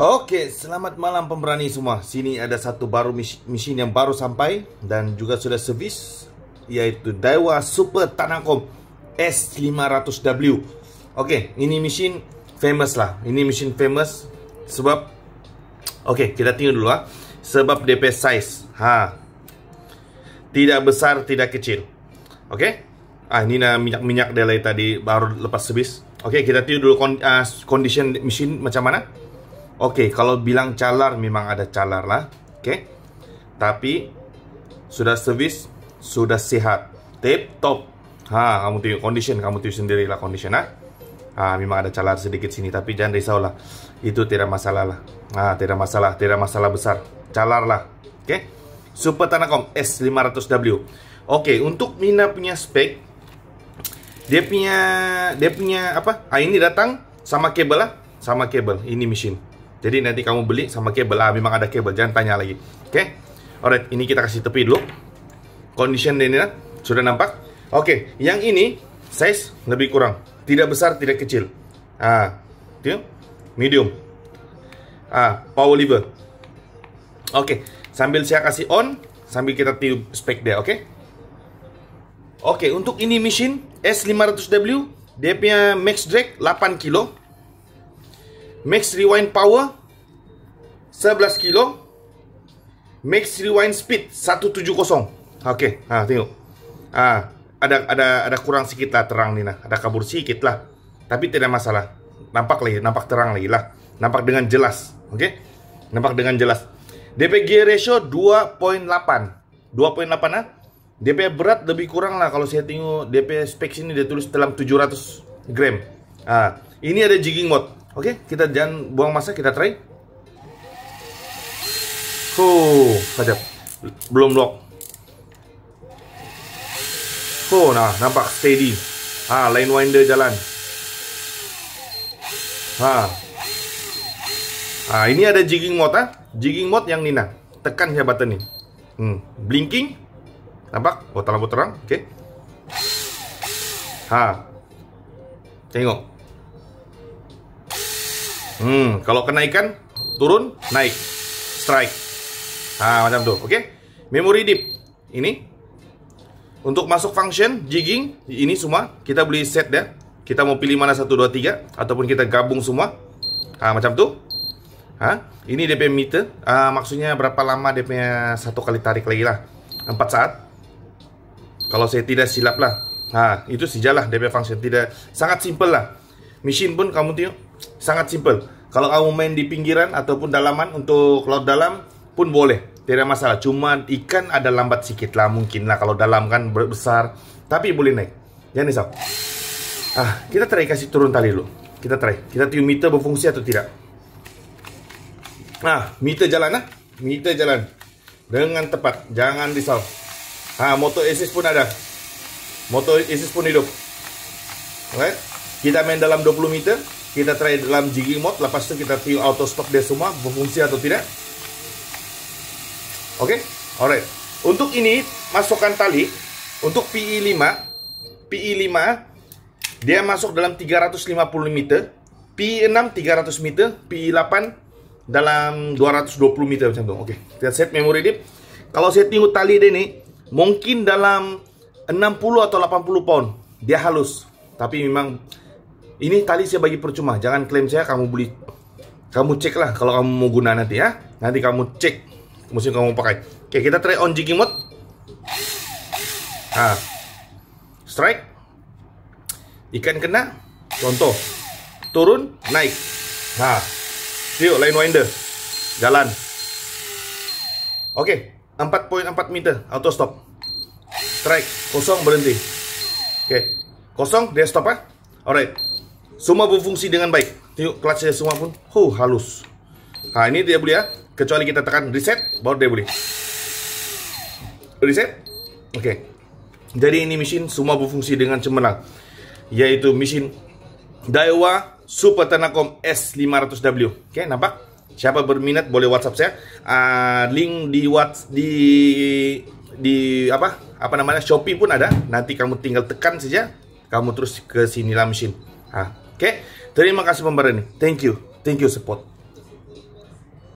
Oke, selamat malam pemberani semua. Sini ada satu baru mesin yang baru sampai dan juga sudah servis yaitu Daiwa Super Tanakom S500W. Oke, ini mesin famous lah. Ini mesin famous sebab Oke, kita tinggal dulu ah. Sebab DP size. Ha. Tidak besar, tidak kecil. Oke. Ah, ini nah minyak-minyak delay tadi baru lepas servis. Oke, kita tinggal dulu kondisi ah, condition mesin macam mana. Oke, okay, kalau bilang calar memang ada calar lah. Oke. Okay? Tapi sudah servis, sudah sehat. Tip top. Ha, kamu tuh condition, kamu tuh sendiri lah condition ah. Ha, memang ada calar sedikit sini tapi jangan risau lah. Itu tidak masalah lah. Ha, tidak masalah, tidak masalah besar. Calar lah. Oke. Okay? Super Tanakom S500W. Oke, okay, untuk Mina punya spek dia punya dia punya apa? Ah ini datang sama kabel lah, sama kabel. Ini mesin. Jadi nanti kamu beli sama kabel lah, memang ada kabel, jangan tanya lagi. Oke? Okay? Alright, ini kita kasih tepi dulu. Condition ini sudah nampak? Oke, okay, yang ini size lebih kurang, tidak besar, tidak kecil. Ah, itu medium. Ah, power lever. Oke, okay, sambil saya kasih on, sambil kita tiup spek dia, oke? Okay? Oke, okay, untuk ini mesin S500W, dia punya max drag 8 kilo. Max rewind power 11 kilo max rewind speed 170 oke okay. nah tengok ah ada ada ada kurang sedikit lah terang nih nah ada kabur sedikit lah tapi tidak masalah nampak lagi nampak terang lagi lah nampak dengan jelas oke okay? nampak dengan jelas DPG ratio 2.8 2.8 nah DP berat lebih kurang lah kalau saya tengok DP spek sini dia tulis dalam 700 gram ah ini ada jigging mode oke okay? kita jangan buang masa kita try Fuh, hajar. Belum lock. Fuh, nah nampak steady. Ha, line winder jalan. Ha. Ha, ini ada jigging mode ah. Jigging mode yang Nina. Tekan ya button ni. Hmm, blinking. Nampak? Oh, lampu terang. Okey. Ha. Tengok. Hmm, kalau kenaikan, turun, naik. Strike. Nah, macam tuh, oke? Okay? Memory deep. Ini untuk masuk function jigging ini semua kita beli set ya. Kita mau pilih mana 1 2 3 ataupun kita gabung semua. Nah, macam tuh. Hah? Ini DP meter. Uh, maksudnya berapa lama dp satu kali tarik lagi lah. 4 saat. Kalau saya tidak silap lah. Nah, itu sejalah DP function tidak sangat simple lah. Mesin pun kamu tengok sangat simple. Kalau kamu main di pinggiran ataupun dalaman untuk laut dalam pun boleh tidak masalah cuman ikan ada lambat sedikit lah mungkin lah kalau dalam kan besar tapi boleh naik jangan risau ah kita try kasih turun tali dulu kita try kita tiup meter berfungsi atau tidak nah meter jalan nah meter jalan dengan tepat jangan risau ah motor esis pun ada motor esis pun hidup alright kita main dalam 20 meter kita try dalam jigging mode lepas tu kita tiup auto stop dia semua berfungsi atau tidak Oke? Okay? Alright. Untuk ini masukkan tali untuk PI5, e PI5 e dia masuk dalam 350 meter, PI6 e 300 meter, PI8 dalam 220 meter macam tu. Oke. Okay. Kita set memori dip. Kalau saya tengok tali dia ni, mungkin dalam 60 atau 80 pound. Dia halus. Tapi memang ini tali saya bagi percuma. Jangan klaim saya kamu beli. Kamu ceklah kalau kamu mau guna nanti ya. Nanti kamu cek musim kamu pakai oke kita try on jigging mode nah strike ikan kena contoh turun naik nah yuk line winder jalan oke 4.4 meter auto stop strike kosong berhenti oke kosong dia stop ya. alright semua berfungsi dengan baik yuk clutchnya semua pun huh halus nah ini dia beli ya kecuali kita tekan reset baru dia boleh reset oke okay. jadi ini mesin semua berfungsi dengan cemerlang yaitu mesin Daiwa Super Tanakom S500W oke okay, nampak siapa berminat boleh WhatsApp saya uh, link di WhatsApp di di apa apa namanya Shopee pun ada nanti kamu tinggal tekan saja kamu terus ke sinilah mesin ah, oke okay? terima kasih pemberani thank you thank you support